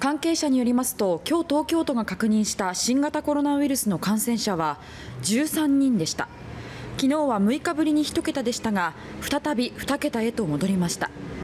関係者によりますと今日東京都が確認した新型コロナウイルスの感染者は13人でした昨日は6日ぶりに1桁でしたが再び2桁へと戻りました